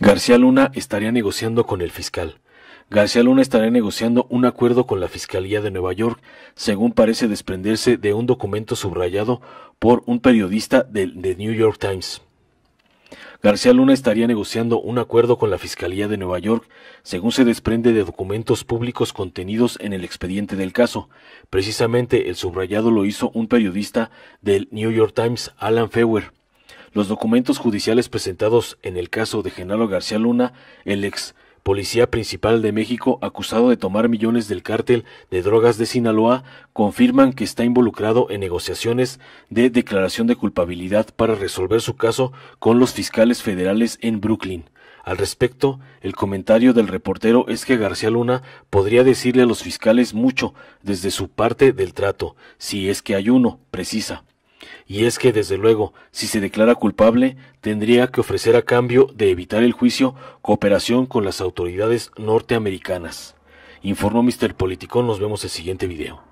García Luna estaría negociando con el fiscal. García Luna estaría negociando un acuerdo con la Fiscalía de Nueva York, según parece desprenderse de un documento subrayado por un periodista del The New York Times. García Luna estaría negociando un acuerdo con la Fiscalía de Nueva York, según se desprende de documentos públicos contenidos en el expediente del caso. Precisamente el subrayado lo hizo un periodista del New York Times, Alan Feuer, los documentos judiciales presentados en el caso de Genaro García Luna, el ex policía principal de México acusado de tomar millones del cártel de drogas de Sinaloa, confirman que está involucrado en negociaciones de declaración de culpabilidad para resolver su caso con los fiscales federales en Brooklyn. Al respecto, el comentario del reportero es que García Luna podría decirle a los fiscales mucho desde su parte del trato, si es que hay uno, precisa. Y es que, desde luego, si se declara culpable, tendría que ofrecer a cambio de evitar el juicio cooperación con las autoridades norteamericanas. Informó Mr. Politicón, nos vemos el siguiente video.